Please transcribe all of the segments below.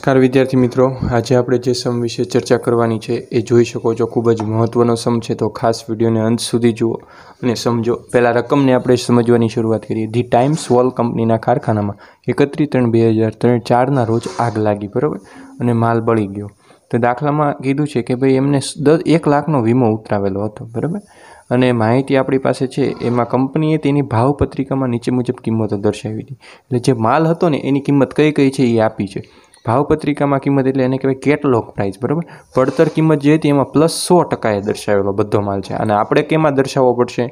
નમસ્કાર વિદ્યાર્થી મિત્રો આજે આપણે જે સમ વિશે ચર્ચા કરવાની છે એ જોઈ શકો છો ખૂબ જ મહત્ત્વનો સમ છે તો ખાસ વિડીયોને અંત સુધી જુઓ અને સમજો પહેલાં રકમને આપણે સમજવાની શરૂઆત કરીએ ધી ટાઈમ્સ વોલ કંપનીના કારખાનામાં એકત્રીસ ત્રણ બે હજાર ત્રણ ચારના રોજ આગ લાગી બરાબર અને માલ બળી ગયો તો દાખલામાં કીધું છે કે ભાઈ એમને દસ એક લાખનો વીમો ઉતરાવેલો હતો બરાબર અને માહિતી આપણી પાસે છે એમાં કંપનીએ તેની ભાવપત્રિકામાં નીચે મુજબ કિંમતો દર્શાવી હતી એટલે જે માલ હતો ને એની કિંમત કઈ કઈ છે એ આપી છે ભાવપત્રિકામાં કિંમત એટલે એને કહેવાય કેટલોક પ્રાઇસ બરાબર પડતર કિંમત જે હતી એમાં પ્લસ સો ટકાએ દર્શાવેલો બધો માલ છે અને આપણે કેમાં દર્શાવવો પડશે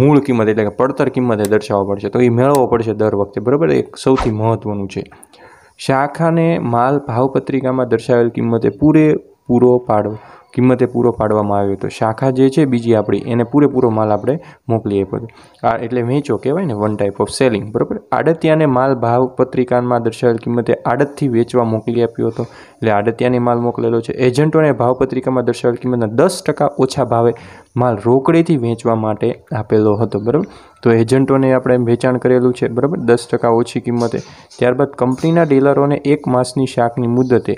મૂળ કિંમત એટલે કે પડતર કિંમતે દર્શાવવો પડશે તો એ મેળવવો પડશે દર વખતે બરાબર એક સૌથી મહત્ત્વનું છે શાખાને માલ ભાવપત્રિકામાં દર્શાવેલ કિંમતે પૂરે પૂરો પાડો કિંમતે પૂરો પાડવામાં આવ્યો હતો શાખા જે છે બીજી આપણી એને પૂરેપૂરો માલ આપણે મોકલી આપ્યો આ એટલે વેચો કહેવાય ને વન ટાઈપ ઓફ સેલિંગ બરાબર આડતિયાને માલ ભાવ પત્રિકામાં દર્શાવેલ કિંમતે આડતથી વેચવા મોકલી આપ્યો હતો એટલે આડતિયાને માલ મોકલેલો છે એજન્ટોને ભાવ પત્રિકામાં દર્શાવેલ કિંમતના દસ ટકા ઓછા ભાવે માલ રોકડેથી વેચવા માટે આપેલો હતો બરાબર તો એજન્ટોને આપણે વેચાણ કરેલું છે બરાબર દસ ટકા ઓછી કિંમતે ત્યારબાદ કંપનીના ડીલરોને એક માસની શાકની મુદતે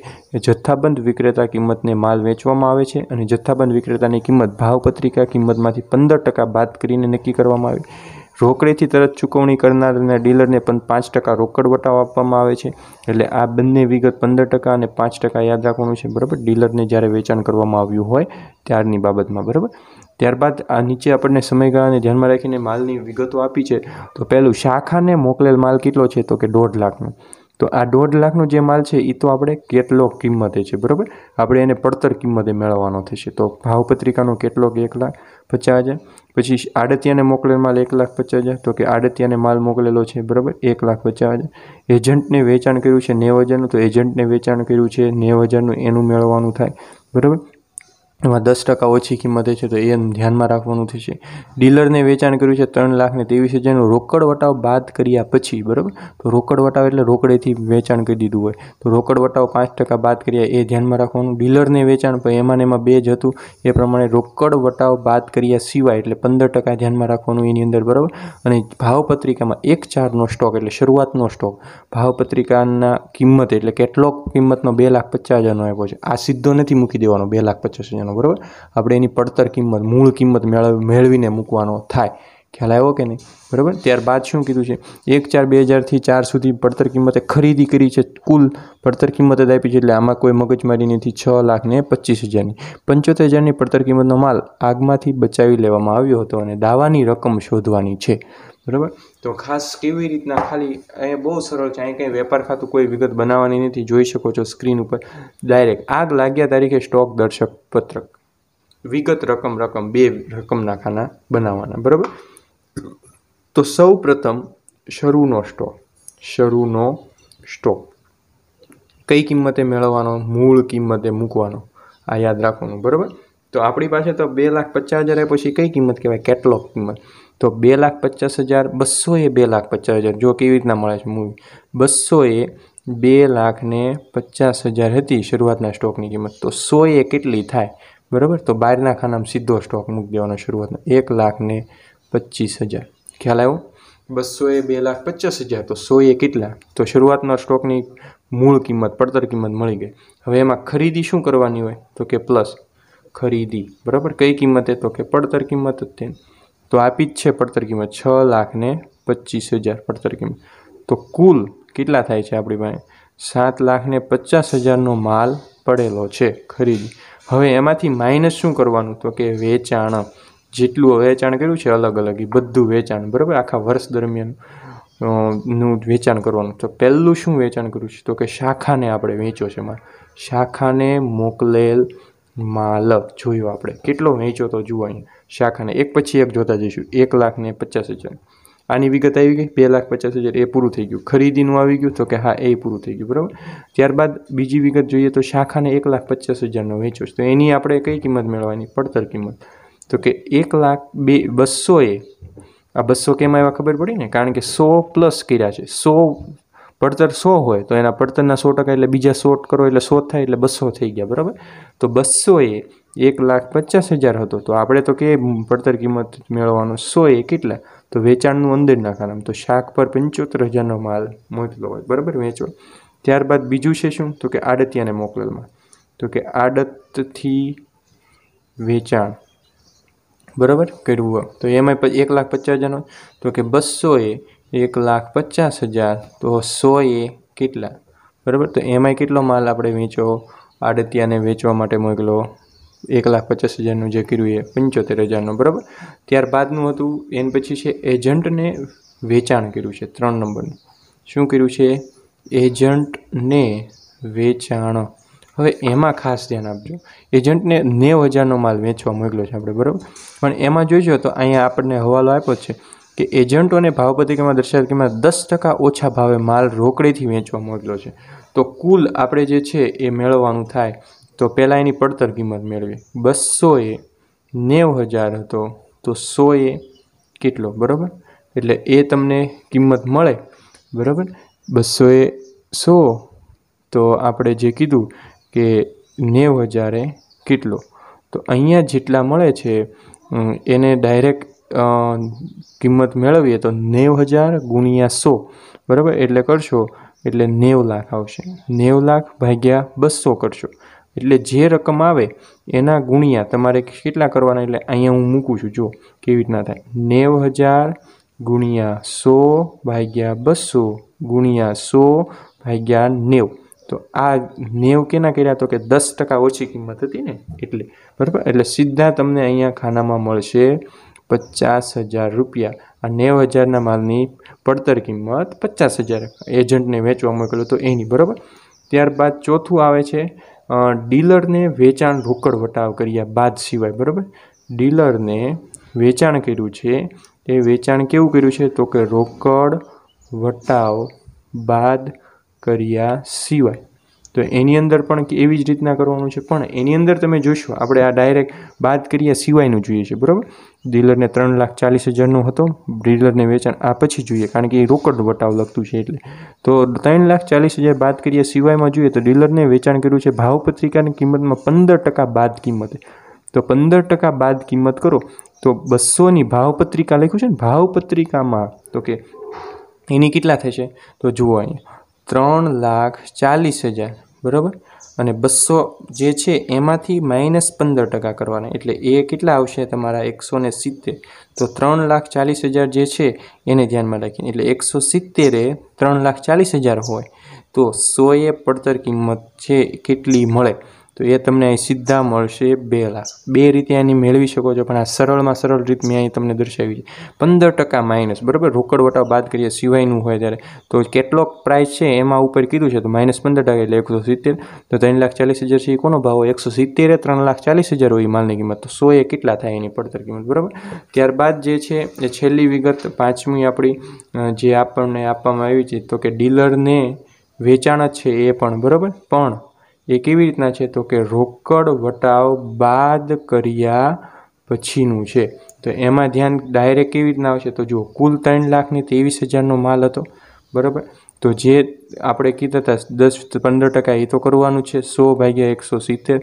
જથ્થાબંધ વિક્રેતા કિંમતને માલ વેચવામાં આવે છે અને જથ્થાબંધ વિક્રેતાની કિંમત ભાવપત્રિકા કિંમતમાંથી પંદર ટકા બાદ કરીને નક્કી કરવામાં આવે રોકડેથી તરત ચૂકવણી કરનારને ડીલરને પણ પાંચ ટકા રોકડ વટાવ આપવામાં આવે છે એટલે આ બંને વિગત પંદર ટકા અને પાંચ ટકા યાદ રાખવાનું છે બરાબર ડીલરને જ્યારે વેચાણ કરવામાં આવ્યું હોય ત્યારની બાબતમાં બરાબર ત્યારબાદ આ નીચે આપણને સમયગાળાને ધ્યાનમાં રાખીને માલની વિગતો આપી છે તો પહેલું શાખાને મોકલેલ માલ કેટલો છે તો કે દોઢ લાખનો તો આ દોઢ લાખનો જે માલ છે એ તો આપણે કેટલોક કિંમતે છે બરાબર આપણે એને પડતર કિંમતે મેળવવાનો થશે તો ભાવપત્રિકાનો કેટલોક એક લાખ પચાસ હજાર પછી આડતિયાને મોકલેલ માલ એક લાખ પચાસ હજાર તો કે આડતિયાને માલ મોકલેલો છે બરાબર એક લાખ પચાસ હજાર એજન્ટને વેચાણ કર્યું છે નેવ હજારનું તો એજન્ટને વેચાણ કર્યું છે નેવ હજારનું એનું મેળવવાનું થાય બરાબર એમાં દસ ટકા ઓછી કિંમતે છે તો એ ધ્યાનમાં રાખવાનું થશે ડીલરને વેચાણ કર્યું છે ત્રણ લાખને ત્રેવીસ હજારનું રોકડ વટાવ બાદ કર્યા પછી બરાબર તો રોકડ વટાવ એટલે રોકડેથી વેચાણ કરી દીધું હોય તો રોકડ વટાવ પાંચ ટકા બાદ કર્યા એ ધ્યાનમાં રાખવાનું ડીલરને વેચાણ પણ એમાં એમાં બે જ હતું એ પ્રમાણે રોકડ વટાવ બાદ કર્યા સિવાય એટલે પંદર ટકા ધ્યાનમાં રાખવાનું એની અંદર બરાબર અને ભાવપત્રિકામાં એક ચારનો સ્ટોક એટલે શરૂઆતનો સ્ટોક ભાવપત્રિકાના કિંમત એટલે કેટલોક કિંમતનો બે લાખ પચાસ હજારનો આપ્યો છે આ સીધો નથી મૂકી દેવાનો બે લાખ પચાસ હજારનો બરાબર આપણે એની પડતર કિંમત મૂળ કિંમત મેળવીને મૂકવાનો થાય ખ્યાલ આવ્યો કે નહીં બરાબર ત્યારબાદ શું કીધું છે એક ચાર બે હજારથી ચાર સુધી પડતર કિંમતે ખરીદી કરી છે કુલ પડતર કિંમત જ આપી છે એટલે આમાં કોઈ મગજમારી નથી છ લાખ ને પચીસ હજારની પંચોતેર હજારની પડતર કિંમતનો માલ આગમાંથી બચાવી લેવામાં આવ્યો હતો અને દાવાની રકમ શોધવાની છે બરાબર તો ખાસ કેવી રીતના ખાલી અહીંયા બહુ સરળ છે અહીં કંઈ વેપાર ખાતું કોઈ વિગત બનાવવાની નથી જોઈ શકો છો સ્ક્રીન ઉપર ડાયરેક્ટ આગ લાગ્યા તારીખે સ્ટોક દર્શક પત્રક વિગત રકમ રકમ બે રકમના ખાના બનાવવાના બરાબર તો સૌ પ્રથમ શરૂનો સ્ટોક શરૂનો સ્ટોક કઈ કિંમતે મેળવવાનો મૂળ કિંમતે મૂકવાનો આ યાદ રાખવાનું બરાબર તો આપણી પાસે તો બે લાખ પચાસ હજાર પછી કઈ કિંમત કહેવાય કેટલોક કિંમત તો બે લાખ પચાસ હજાર બસોએ બે લાખ પચાસ હજાર જો કેવી રીતના મળે છે મૂવી બસોએ બે લાખ ને પચાસ હજાર હતી શરૂઆતના સ્ટોકની કિંમત તો સો એ કેટલી થાય બરાબર તો બહારના ખાનામાં સીધો સ્ટોક મૂકી દેવાનો શરૂઆતનો એક લાખ ને પચીસ હજાર ખ્યાલ આવ્યો એ બે લાખ પચાસ હજાર તો સો એ કેટલા તો શરૂઆતના સ્ટોકની મૂળ કિંમત પડતર કિંમત મળી ગઈ હવે એમાં ખરીદી શું કરવાની હોય તો કે પ્લસ ખરીદી બરાબર કઈ કિંમતે તો કે પડતર કિંમત જ તેની તો આપી જ છે પડતર કિંમત છ લાખને પચીસ હજાર પડતર કિંમત તો કુલ કેટલા થાય છે આપણી પાસે સાત લાખને પચાસ હજારનો માલ પડેલો છે ખરીદી હવે એમાંથી માઇનસ શું કરવાનું તો કે વેચાણ જેટલું વેચાણ કર્યું છે અલગ અલગ એ બધું વેચાણ બરાબર આખા વર્ષ દરમિયાન નું વેચાણ કરવાનું તો પહેલું શું વેચાણ કર્યું છે તો કે શાખાને આપણે વેચ્યો છે મારે શાખાને મોકલેલ માલ જોયું આપણે કેટલો વેચ્યો તો જુઓ અહીંયા શાખાને એક પછી એક જોતા જઈશું એક લાખ ને પચાસ હજાર આની વિગત આવી ગઈ બે લાખ પચાસ હજાર એ પૂરું થઈ ગયું ખરીદીનું આવી ગયું તો કે હા એ પૂરું થઈ ગયું બરાબર ત્યારબાદ બીજી વિગત જોઈએ તો શાખાને એક લાખ પચાસ હજારનો વેચ્યો તો એની આપણે કઈ કિંમત મેળવવાની પડતર કિંમત તો કે એક લાખ બે બસોએ આ બસો કેમ આવ્યા ખબર પડી ને કારણ કે સો પ્લસ કર્યા છે સો પડતર સો હોય તો એના પડતરના સો ટકા એટલે બીજા શોર્ટ કરો એટલે સો થાય એટલે બસો થઈ ગયા બરાબર તો બસોએ એક લાખ પચાસ હજાર હતો તો આપણે તો કે પડતર કિંમત મેળવવાનું સો એ કેટલા તો વેચાણનું અંદર નાખવાનું તો શાક પર પંચોતેર હજારનો માલ મોકલો હોય બરાબર વેચો ત્યારબાદ બીજું છે શું તો કે આડતિયાને મોકલેલમાં તો કે આડતથી વેચાણ બરાબર કર્યું હોય તો એમાં એક લાખ પચાસ હજારનો તો કે એ એક લાખ પચાસ હજાર તો સો એ કેટલા બરાબર તો એમાંય કેટલો માલ આપણે વેચો આડતિયાને વેચવા માટે મોકલો એક લાખ પચાસ હજારનું જે કર્યું એ પંચોતેર હજારનું બરાબર ત્યારબાદનું હતું એન પછી છે એજન્ટને વેચાણ કર્યું છે ત્રણ નંબરનું શું કર્યું છે એજન્ટને વેચાણ હવે એમાં ખાસ ધ્યાન આપજો એજન્ટને નેવ હજારનો માલ વેચવા મોકલ્યો છે આપણે બરાબર પણ એમાં જોઈજો તો અહીંયા આપણને હવાલો આપ્યો છે કે એજન્ટોને ભાવપત્રિકામાં દર્શાવેલ કિંમત દસ ટકા ઓછા ભાવે માલ રોકડેથી વેચવા આવેલો છે તો કુલ આપણે જે છે એ મેળવવાનું થાય તો પહેલાં એની પડતર કિંમત મેળવી બસોએ નેવ હજાર હતો તો સોએ કેટલો બરાબર એટલે એ તમને કિંમત મળે બરાબર બસોએ સો તો આપણે જે કીધું કે નેવ હજારે કેટલો તો અહીંયા જેટલા મળે છે એને ડાયરેક્ટ કિંમત મેળવીએ તો નેવ હજાર ગુણ્યા સો બરાબર એટલે કરશો એટલે નેવ લાખ આવશે નેવ લાખ ભાગ્યા બસો કરશો એટલે જે રકમ આવે એના ગુણ્યા તમારે કેટલા કરવાના એટલે અહીંયા હું મૂકું છું જો કેવી રીતના થાય નેવ હજાર ગુણ્યા સો ભાગ્યા બસો ગુણ્યા સો ભાગ્યા નેવ તો આ નેવ કેના કર્યા તો કે દસ ટકા ઓછી કિંમત હતી ને એટલે બરાબર એટલે સીધા તમને અહીંયા ખાનામાં મળશે પચાસ હજાર રૂપિયા આ નેવ હજારના માલની પડતર કિંમત પચાસ હજાર એજન્ટને વેચવા મોકલ્યો તો એની બરાબર ત્યારબાદ ચોથું આવે છે ડીલરને વેચાણ રોકડ વટાવ કર્યા બાદ સિવાય બરાબર ડીલરને વેચાણ કર્યું છે તે વેચાણ કેવું કર્યું છે તો કે રોકડ વટાવ બાદ કર્યા સિવાય તો એની અંદર પણ એવી જ રીતના કરવાનું છે પણ એની અંદર તમે જોશો આપણે આ ડાયરેક્ટ બાદ કરીએ સિવાયનું જોઈએ છે બરાબર ડીલરને ત્રણ લાખ ચાલીસ હજારનું હતો ડીલરને વેચાણ આ પછી જોઈએ કારણ કે એ રોકડ વટાવ લગતું છે એટલે તો ત્રણ લાખ ચાલીસ હજાર બાદ કરીએ સિવાયમાં જોઈએ તો ડીલરને વેચાણ કર્યું છે ભાવપત્રિકાની કિંમતમાં પંદર ટકા બાદ કિંમતે તો પંદર ટકા બાદ કિંમત કરો તો બસોની ભાવપત્રિકા લખ્યું છે ને ભાવપત્રિકામાં તો કે એની કેટલા થશે તો જુઓ અહીંયા ત્રણ લાખ ચાલીસ હજાર બરાબર અને બસો જે છે એમાંથી માઇનસ પંદર ટકા કરવાના એટલે એ કેટલા આવશે તમારા એકસો ને સિત્તેર તો ત્રણ લાખ ચાલીસ હજાર જે છે એને ધ્યાનમાં રાખીને એટલે એકસો સિત્તેરે ત્રણ લાખ ચાલીસ હજાર હોય તો સોએ પડતર કિંમત છે કેટલી મળે તો એ તમને અહીં સીધા મળશે બે લાખ બે રીતે આની મેળવી શકો છો પણ આ સરળમાં સરળ રીત મેં અહીં તમને દર્શાવી છે પંદર ટકા માઇનસ બરાબર રોકડ વટાવ બાદ કરીએ સિવાયનું હોય ત્યારે તો કેટલોક પ્રાઇસ છે એમાં ઉપર કીધું છે તો માઇનસ પંદર ટકા એટલે એકસો સિત્તેર તો ત્રણ લાખ ચાલીસ હજાર છે એ કોનો ભાવ હોય એકસો સિત્તેરે ત્રણ લાખ ચાલીસ હજાર હોય માલની કિંમત તો સો એ કેટલા થાય એની પડતર કિંમત બરાબર ત્યારબાદ જે છે એ છેલ્લી વિગત પાંચમી આપણી જે આપણને આપવામાં આવી છે તો કે ડીલરને વેચાણ જ છે એ પણ બરાબર પણ એ કેવી રીતના છે તો કે રોકડ વટાવ બાદ કર્યા પછીનું છે તો એમાં ધ્યાન ડાયરેક્ટ કેવી રીતના આવશે તો જો કુલ ત્રણ લાખની ત્રેવીસ હજારનો માલ હતો બરાબર તો જે આપણે કીધા હતા દસ પંદર ટકા એ તો કરવાનું છે સો ભાગ્યા એકસો સિત્તેર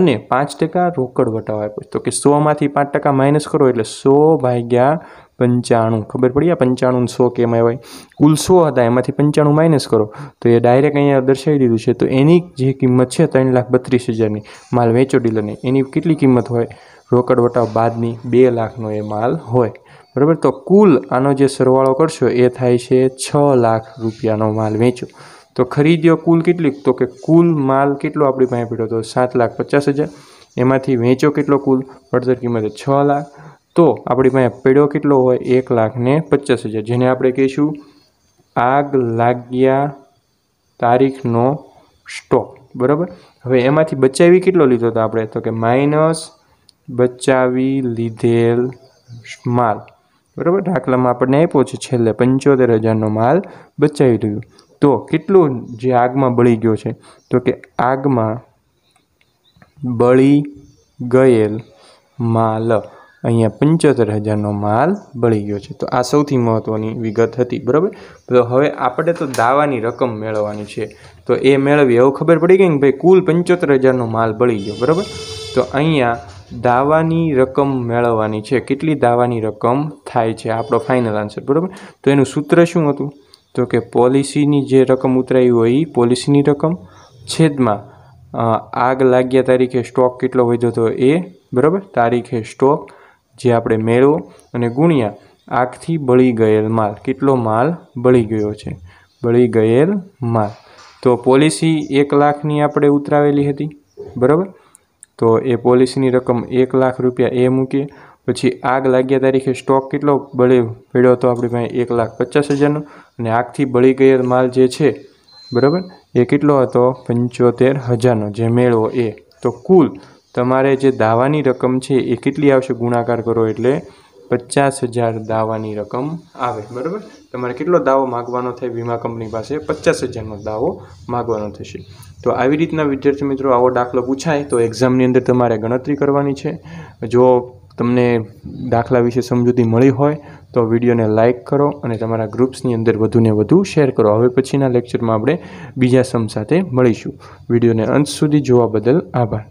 અને પાંચ ટકા રોકડ વટાવ આપ્યો તો કે સોમાંથી પાંચ ટકા માઇનસ કરો એટલે સો ભાગ્યા પંચાણું ખબર પડી આ પંચાણું સો કેમ આવ્યા કુલ સો હતા એમાંથી પંચાણું માઇનસ કરો તો એ ડાયરેક્ટ અહીંયા દર્શાવી દીધું છે તો એની જે કિંમત છે ત્રણ લાખ બત્રીસ હજારની માલ વેચો ડીલરની એની કેટલી કિંમત હોય રોકડ વટાવ બાદની બે લાખનો એ માલ હોય બરાબર તો કુલ આનો જે સરવાળો કરશો એ થાય છે છ લાખ રૂપિયાનો માલ વેચ્યો તો ખરીદ્યો કુલ કેટલી તો કે કુલ માલ કેટલો આપણી પાસે પડ્યો તો સાત લાખ પચાસ હજાર એમાંથી વેચો કેટલો કુલ પડતર કિંમત છ લાખ તો આપણી પાસે પીડ્યો કેટલો હોય એક લાખ ને પચાસ હજાર જેને આપણે કહીશું આગ લાગ્યા તારીખનો સ્ટોક બરાબર હવે એમાંથી બચાવી કેટલો લીધો હતો આપણે તો કે માઇનસ બચાવી લીધેલ માલ બરાબર દાખલામાં આપણને આપ્યો છે છેલ્લે પંચોતેર હજારનો માલ બચાવી રહ્યો તો કેટલું જે આગમાં બળી ગયો છે તો કે આગમાં બળી ગયેલ માલ અહીંયા પંચોતેર હજારનો માલ બળી ગયો છે તો આ સૌથી મહત્ત્વની વિગત હતી બરાબર તો હવે આપણે તો દાવાની રકમ મેળવવાની છે તો એ મેળવી એવું ખબર પડી ગઈ કે ભાઈ કુલ પંચોતેર હજારનો માલ બળી ગયો બરાબર તો અહીંયા દાવાની રકમ મેળવવાની છે કેટલી દાવાની રકમ થાય છે આપણો ફાઇનલ આન્સર બરાબર તો એનું સૂત્ર શું હતું તો કે પોલિસીની જે રકમ ઉતરાઈ હોય એ પોલિસીની રકમ છેદમાં આગ લાગ્યા તારીખે સ્ટોક કેટલો વધ્યો હતો એ બરાબર તારીખે સ્ટોક જે આપણે મેળવો અને ગુણ્યા આગથી બળી ગયેલ માલ કેટલો માલ બળી ગયો છે બળી ગયેલ માલ તો પોલિસી એક લાખની આપણે ઉતરાવેલી હતી બરાબર તો એ પોલિસીની રકમ એક લાખ રૂપિયા એ મૂકીએ પછી આગ લાગ્યા તારીખે સ્ટોક કેટલો બળી પડ્યો હતો આપણી પાસે એક લાખ પચાસ હજારનો અને આગથી બળી ગયેલ માલ જે છે બરાબર એ કેટલો હતો પંચોતેર હજારનો જે મેળવો એ તો કુલ તમારે જે દાવાની રકમ છે એ કેટલી આવશે ગુણાકાર કરો એટલે પચાસ હજાર દાવાની રકમ આવે બરાબર તમારે કેટલો દાવો માગવાનો થાય વીમા કંપની પાસે પચાસ હજારનો દાવો માગવાનો થશે તો આવી રીતના વિદ્યાર્થી મિત્રો આવો દાખલો પૂછાય તો એક્ઝામની અંદર તમારે ગણતરી કરવાની છે જો તમને દાખલા વિશે સમજૂતી મળી હોય તો વિડીયોને લાઇક કરો અને તમારા ગ્રુપ્સની અંદર વધુને વધુ શેર કરો હવે પછીના લેક્ચરમાં આપણે બીજા સમ સાથે મળીશું વિડીયોને અંત સુધી જોવા બદલ આભાર